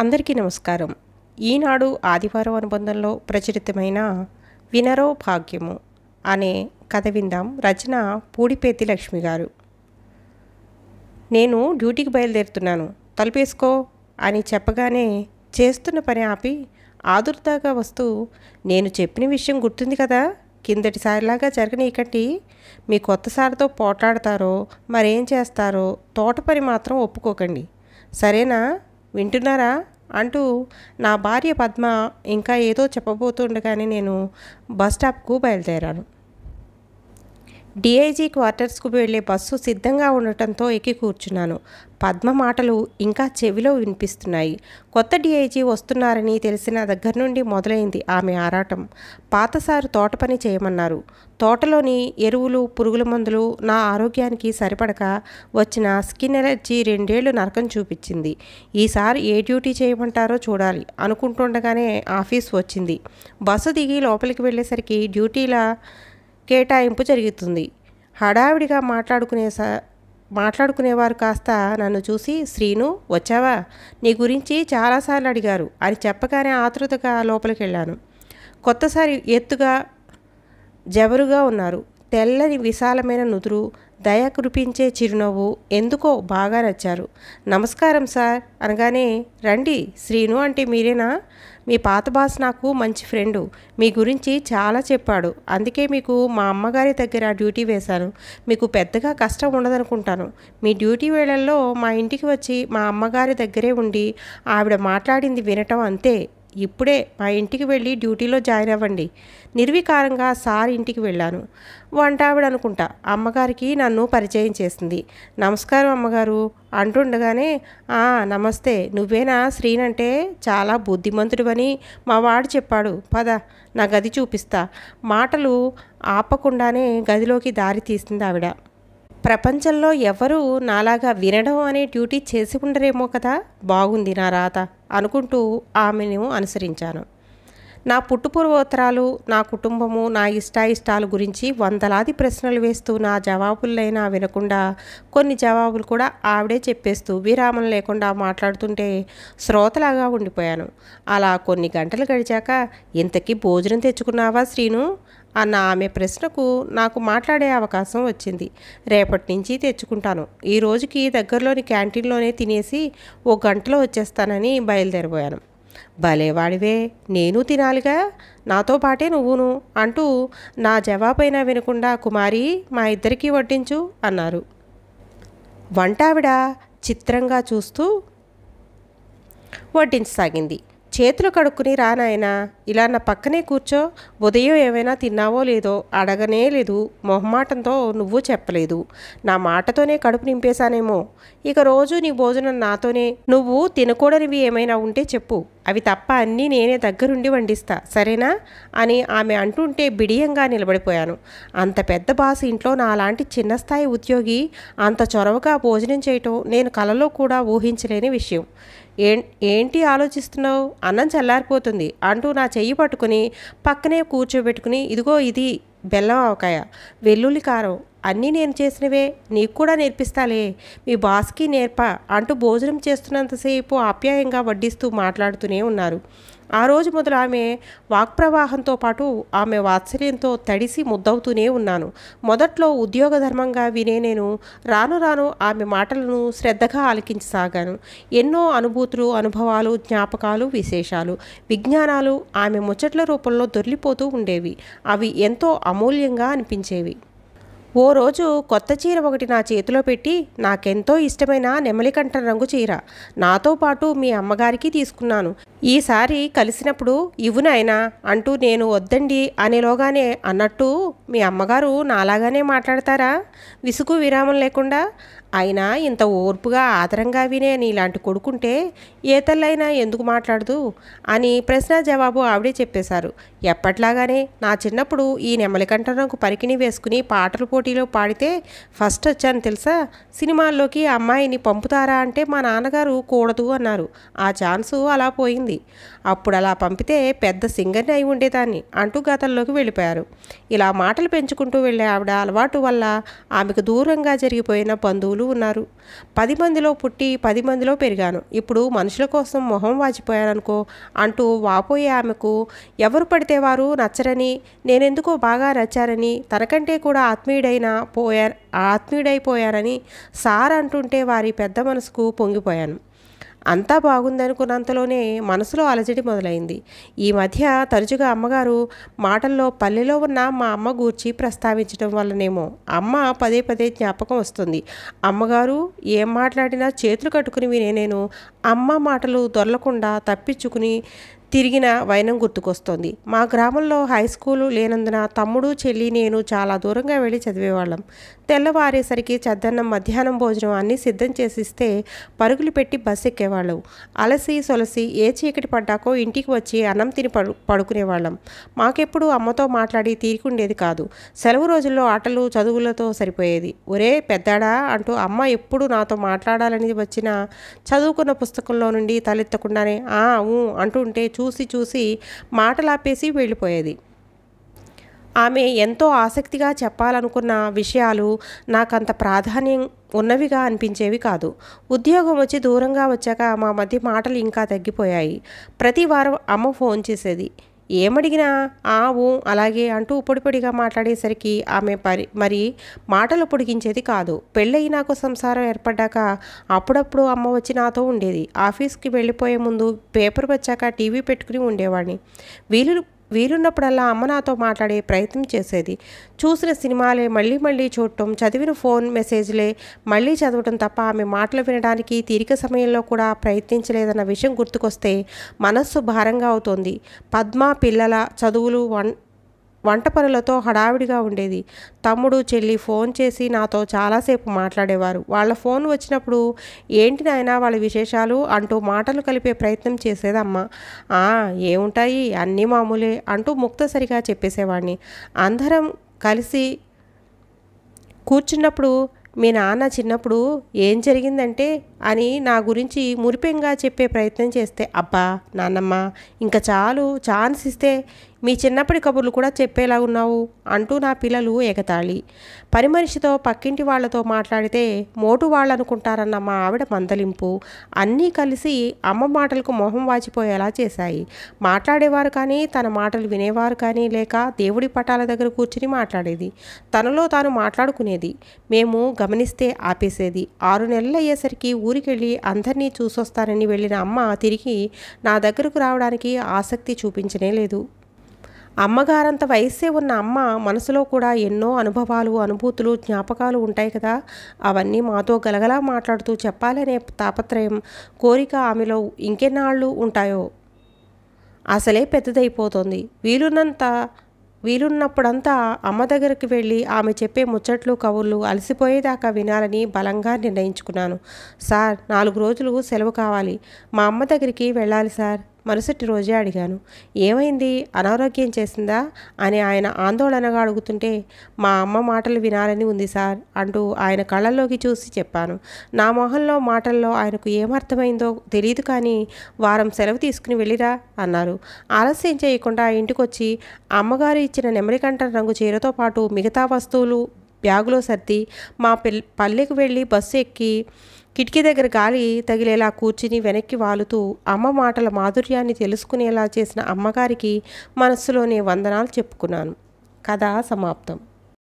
అందరికీ నమస్కారం ఈనాడు ఆదివారం అనుబంధంలో ప్రచురితమైన వినరో భాగ్యము అనే కథ విందాం రచన పూడిపేతి లక్ష్మి గారు నేను డ్యూటీకి బయలుదేరుతున్నాను తలుపేసుకో అని చెప్పగానే చేస్తున్న పని ఆపి ఆదుర్దాగా వస్తూ నేను చెప్పిన విషయం గుర్తుంది కదా కిందటిసారిలాగా జరగనీకండి మీ కొత్త సారితో పోట్లాడతారో మరేం చేస్తారో తోట పని మాత్రం ఒప్పుకోకండి సరేనా వింటున్నారా అంటూ నా భార్య పద్మ ఇంకా ఏదో చెప్పబోతుండగానే నేను బస్ స్టాప్కు బయలుదేరాను డిఐజీ క్వార్టర్స్కు వెళ్లే బస్సు సిద్ధంగా ఉండటంతో ఎక్కి కూర్చున్నాను పద్మ మాటలు ఇంకా చెవిలో వినిపిస్తున్నాయి కొత్త డిఐజీ వస్తున్నారని తెలిసిన దగ్గర నుండి మొదలైంది ఆమె ఆరాటం పాతసారు తోట పని చేయమన్నారు తోటలోని ఎరువులు పురుగుల మందులు నా ఆరోగ్యానికి సరిపడక వచ్చిన స్కిన్ ఎలర్జీ రెండేళ్లు నరకం చూపించింది ఈసారి ఏ డ్యూటీ చేయమంటారో చూడాలి అనుకుంటుండగానే ఆఫీస్ వచ్చింది బస్సు దిగి లోపలికి వెళ్ళేసరికి డ్యూటీలా కేటాయింపు జరుగుతుంది హడావిడిగా మాట్లాడుకునే మాట్లాడుకునేవారు కాస్త నన్ను చూసి శ్రీను వచ్చావా నీ గురించి చాలాసార్లు అడిగారు అని చెప్పగానే ఆతృతగా లోపలికి వెళ్ళాను కొత్తసారి ఎత్తుగా జబరుగా ఉన్నారు తెల్లని విశాలమైన నుదురు దయ కురిపించే చిరునవ్వు ఎందుకో బాగా నచ్చారు నమస్కారం సార్ అనగానే రండి శ్రీను అంటే మీరేనా మీ పాత బాస్ నాకు మంచి ఫ్రెండు మీ గురించి చాలా చెప్పాడు అందుకే మీకు మా అమ్మగారి దగ్గర డ్యూటీ వేశాను మీకు పెద్దగా కష్టం ఉండదనుకుంటాను మీ డ్యూటీ వేళల్లో మా ఇంటికి వచ్చి మా అమ్మగారి దగ్గరే ఉండి ఆవిడ మాట్లాడింది వినటం అంతే ఇప్పుడే మా ఇంటికి వెళ్ళి డ్యూటీలో జాయిన్ అవ్వండి నిర్వికారంగా సార్ ఇంటికి వెళ్ళాను వంటావిడ అనుకుంటా అమ్మగారికి నన్ను పరిచయం చేసింది నమస్కారం అమ్మగారు అంటుండగానే ఆ నమస్తే నువ్వేనా శ్రీనంటే చాలా బుద్ధిమంతుడివని మా వాడు చెప్పాడు పద నా గది చూపిస్తా మాటలు ఆపకుండానే గదిలోకి దారి తీసింది ఆవిడ ప్రపంచంలో ఎవరు నాలాగా వినడం అనే డ్యూటీ చేసి ఉండరేమో కదా బాగుంది నా రాత అనుకుంటూ ఆమెను అనుసరించాను నా పుట్టుపూర్వోత్తరాలు నా కుటుంబము నా ఇష్టాయిష్టాల గురించి వందలాది ప్రశ్నలు వేస్తూ నా జవాబులైనా వినకుండా కొన్ని జవాబులు కూడా ఆవిడే చెప్పేస్తూ విరామం లేకుండా మాట్లాడుతుంటే శ్రోతలాగా ఉండిపోయాను అలా కొన్ని గంటలు గడిచాక ఇంతకీ భోజనం తెచ్చుకున్నావా శ్రీను అన్న ఆమె ప్రశ్నకు నాకు మాట్లాడే అవకాశం వచ్చింది రేపటి నుంచి తెచ్చుకుంటాను ఈ రోజుకి దగ్గరలోని క్యాంటీన్లోనే తినేసి ఓ గంటలో వచ్చేస్తానని బయలుదేరిపోయాను భలేవాడివే నేను తినాలిగా నాతో పాటే నువ్వును అంటూ నా జవాబైనా వినకుండా కుమారి మా ఇద్దరికీ వడ్డించు అన్నారు వంటావిడ చిత్రంగా చూస్తూ వడ్డించసాగింది చేతులు కడుక్కుని రానాయనా ఇలా నా పక్కనే కూర్చో ఉదయం ఏమైనా తిన్నావో లేదో అడగనే లేదు మొహమాటంతో నువ్వు చెప్పలేదు నా మాటతోనే కడుపు నింపేశానేమో ఇక రోజు నీ భోజనం నాతోనే నువ్వు తినకూడనివి ఏమైనా ఉంటే చెప్పు అవి తప్ప అన్నీ నేనే దగ్గరుండి వండిస్తా సరేనా అని ఆమె అంటుంటే బిడియంగా నిలబడిపోయాను అంత పెద్ద బాస్ ఇంట్లో నాలాంటి చిన్న స్థాయి ఉద్యోగి అంత చొరవగా భోజనం చేయటం నేను కలలో కూడా ఊహించలేని విషయం ఏంటి ఆలోచిస్తున్నావు అన్నం చల్లారిపోతుంది అంటూ నా చెయ్యి పట్టుకుని పక్కనే కూర్చోబెట్టుకుని ఇదిగో ఇది బెల్లం ఆవకాయ వెల్లుల్లి కారం అన్నీ నేను చేసినవే నీకు కూడా నేర్పిస్తాలే మీ బాస్కి నేర్ప అంటూ భోజనం చేస్తున్నంతసేపు ఆప్యాయంగా వడ్డిస్తూ మాట్లాడుతూనే ఉన్నారు ఆ రోజు మొదలు ఆమె వాక్ప్రవాహంతో పాటు ఆమె వాత్సల్యంతో తడిసి ముద్దవుతూనే ఉన్నాను మొదట్లో ఉద్యోగ ధర్మంగా వినే నేను రాను రాను ఆమె మాటలను శ్రద్ధగా ఆలకించసాగాను ఎన్నో అనుభూతులు అనుభవాలు జ్ఞాపకాలు విశేషాలు విజ్ఞానాలు ఆమె ముచ్చట్ల రూపంలో దొరికిపోతూ ఉండేవి అవి ఎంతో అమూల్యంగా అనిపించేవి ఓ రోజు కొత్త చీర ఒకటి నా చేతిలో పెట్టి నాకెంతో ఇష్టమైన నెమలికంఠ రంగు చీర నాతో పాటు మీ అమ్మగారికి తీసుకున్నాను ఈసారి కలిసినప్పుడు ఇవునైనా అంటూ నేను వద్దండి అనేలోగానే అన్నట్టు మీ అమ్మగారు నాలాగానే మాట్లాడతారా విసుగు విరామం లేకుండా అయినా ఇంత ఓర్పుగా ఆదరంగా వినే నీలాంటి కొడుకుంటే ఏ తల్లైనా ఎందుకు మాట్లాడదు అని ప్రశ్న జవాబు ఆవిడే చెప్పేశారు ఎప్పట్లాగానే నా చిన్నప్పుడు ఈ కంటనకు పరికిణి వేసుకుని పాటల పోటీలో పాడితే ఫస్ట్ వచ్చాను తెలుసా సినిమాల్లోకి అమ్మాయిని పంపుతారా అంటే మా నాన్నగారు కూడదు అన్నారు ఆ ఛాన్సు అలా పోయింది అప్పుడు అలా పంపితే పెద్ద సింగర్ని అయి ఉండేదాన్ని అంటూ గతంలోకి వెళ్ళిపోయారు ఇలా మాటలు పెంచుకుంటూ వెళ్ళే ఆవిడ అలవాటు వల్ల ఆమెకు దూరంగా జరిగిపోయిన బంధువులు బంధువులు ఉన్నారు పది మందిలో పుట్టి పది మందిలో పెరిగాను ఇప్పుడు మనుషుల కోసం మొహం వాచిపోయాననుకో అంటూ వాపోయే ఆమెకు ఎవరు పడితే వారు నచ్చరని నేనెందుకో బాగా నచ్చారని తనకంటే కూడా ఆత్మీయుడైన పోయా ఆత్మీయుడైపోయానని సార్ అంటుంటే వారి పెద్ద మనసుకు పొంగిపోయాను అంతా బాగుందనుకున్నంతలోనే మనసులో అలజడి మొదలైంది ఈ మధ్య తరచుగా అమ్మగారు మాటల్లో పల్లెలో ఉన్న మా అమ్మ గూర్చి ప్రస్తావించడం వల్లనేమో అమ్మ పదే పదే జ్ఞాపకం వస్తుంది అమ్మగారు ఏం మాట్లాడినా చేతులు కట్టుకుని వినే నేను అమ్మ మాటలు దొరలకుండా తప్పించుకుని తిరిగిన వైనం గుర్తుకొస్తోంది మా గ్రామంలో హై స్కూలు లేనందున తమ్ముడు చెల్లి నేను చాలా దూరంగా వెళ్ళి చదివేవాళ్ళం తెల్లవారేసరికి చద్దన్నం మధ్యాహ్నం భోజనం అన్నీ సిద్ధం చేసిస్తే పరుగులు పెట్టి బస్ ఎక్కేవాళ్ళం అలసి సొలసి ఏ చీకటి పడ్డాకో ఇంటికి వచ్చి అన్నం తిని పడు పడుకునేవాళ్ళం మాకెప్పుడు అమ్మతో మాట్లాడి తీరికుండేది కాదు సెలవు రోజుల్లో ఆటలు చదువులతో సరిపోయేది ఒరే పెద్దాడా అంటూ అమ్మ ఎప్పుడు నాతో మాట్లాడాలని వచ్చినా చదువుకున్న పుస్తకంలో నుండి తలెత్తకుండానే ఆ అంటూ ఉంటే చూసి చూసి మాటలాపేసి వెళ్ళిపోయేది ఆమె ఎంతో ఆసక్తిగా చెప్పాలనుకున్న విషయాలు నాకంత ప్రాధాన్యం ఉన్నవిగా అనిపించేవి కాదు ఉద్యోగం వచ్చి దూరంగా వచ్చాక మా మధ్య మాటలు ఇంకా తగ్గిపోయాయి ప్రతి వారం అమ్మ ఫోన్ చేసేది ఏమడిగినా ఆవు అలాగే అంటూ పొడిపొడిగా మాట్లాడేసరికి ఆమె పరి మరి మాటలు పొడిగించేది కాదు పెళ్ళయి నాకు సంసారం ఏర్పడ్డాక అప్పుడప్పుడు అమ్మ వచ్చి నాతో ఉండేది ఆఫీస్కి వెళ్ళిపోయే ముందు పేపర్ వచ్చాక టీవీ పెట్టుకుని ఉండేవాడిని వీలు వీలున్నప్పుడల్లా అమ్మ నాతో మాట్లాడే ప్రయత్నం చేసేది చూసిన సినిమాలే మళ్ళీ మళ్ళీ చూడటం చదివిన ఫోన్ మెసేజ్లే మళ్ళీ చదవటం తప్ప ఆమె మాటలు వినడానికి తీరిక సమయంలో కూడా ప్రయత్నించలేదన్న విషయం గుర్తుకొస్తే మనస్సు భారంగా అవుతోంది పద్మ పిల్లల చదువులు వన్ వంట పనులతో హడావిడిగా ఉండేది తమ్ముడు చెల్లి ఫోన్ చేసి నాతో చాలాసేపు మాట్లాడేవారు వాళ్ళ ఫోన్ వచ్చినప్పుడు ఏంటి నాయన వాళ్ళ విశేషాలు అంటూ మాటలు కలిపే ప్రయత్నం చేసేదమ్మ ఏముంటాయి అన్నీ మామూలే అంటూ ముక్తసరిగా చెప్పేసేవాడిని అందరం కలిసి కూర్చున్నప్పుడు మీ నాన్న చిన్నప్పుడు ఏం జరిగిందంటే అని నా గురించి మురిపెంగా చెప్పే ప్రయత్నం చేస్తే అబ్బా నాన్నమ్మ ఇంకా చాలు ఛాన్స్ ఇస్తే మీ చిన్నప్పటి కబుర్లు కూడా చెప్పేలా ఉన్నావు అంటూ నా పిల్లలు ఎగతాళి పని మనిషితో పక్కింటి వాళ్లతో మాట్లాడితే మోటు వాళ్ళనుకుంటారన్న మా ఆవిడ మందలింపు అన్నీ కలిసి అమ్మ మాటలకు మొహం వాచిపోయేలా చేశాయి మాట్లాడేవారు కానీ తన మాటలు వినేవారు కానీ లేక దేవుడి పటాల దగ్గర కూర్చుని మాట్లాడేది తనలో తాను మాట్లాడుకునేది మేము గమనిస్తే ఆపేసేది ఆరు నెలలు అయ్యేసరికి ఊరికెళ్ళి అందరినీ చూసొస్తానని వెళ్ళిన అమ్మ తిరిగి నా దగ్గరకు రావడానికి ఆసక్తి చూపించనే లేదు అమ్మగారంత వయస్సే ఉన్న అమ్మ మనసులో కూడా ఎన్నో అనుభవాలు అనుభూతులు జ్ఞాపకాలు ఉంటాయి కదా అవన్నీ మాతో గలగలా మాట్లాడుతూ చెప్పాలనే తాపత్రయం కోరిక ఆమెలో ఇంకెన్నాళ్ళు ఉంటాయో అసలే పెద్దదైపోతుంది వీలున్నంత వీలున్నప్పుడంతా అమ్మ దగ్గరికి వెళ్ళి ఆమె చెప్పే ముచ్చట్లు కవుర్లు అలసిపోయేదాకా వినాలని బలంగా నిర్ణయించుకున్నాను సార్ నాలుగు రోజులు సెలవు కావాలి మా అమ్మ దగ్గరికి వెళ్ళాలి సార్ మరుసటి రోజే అడిగాను ఏమైంది అనారోగ్యం చేసిందా అని ఆయన ఆందోళనగా అడుగుతుంటే మా అమ్మ మాటలు వినాలని ఉంది సార్ అంటూ ఆయన కళ్ళల్లోకి చూసి చెప్పాను నా మొహంలో మాటల్లో ఆయనకు ఏమర్థమైందో తెలియదు కానీ వారం సెలవు తీసుకుని వెళ్ళిరా అన్నారు ఆలస్యం చేయకుండా ఇంటికొచ్చి అమ్మగారు ఇచ్చిన నెమరికంఠ రంగు చీరతో పాటు మిగతా వస్తువులు బ్యాగులో సర్ది మా పల్లెకు వెళ్ళి బస్సు ఎక్కి కిటికీ దగ్గర గాలి తగిలేలా కూర్చుని వెనక్కి వాలుతూ అమ్మ మాటల మాధుర్యాన్ని తెలుసుకునేలా చేసిన అమ్మగారికి మనస్సులోనే వందనాలు చెప్పుకున్నాను కథ సమాప్తం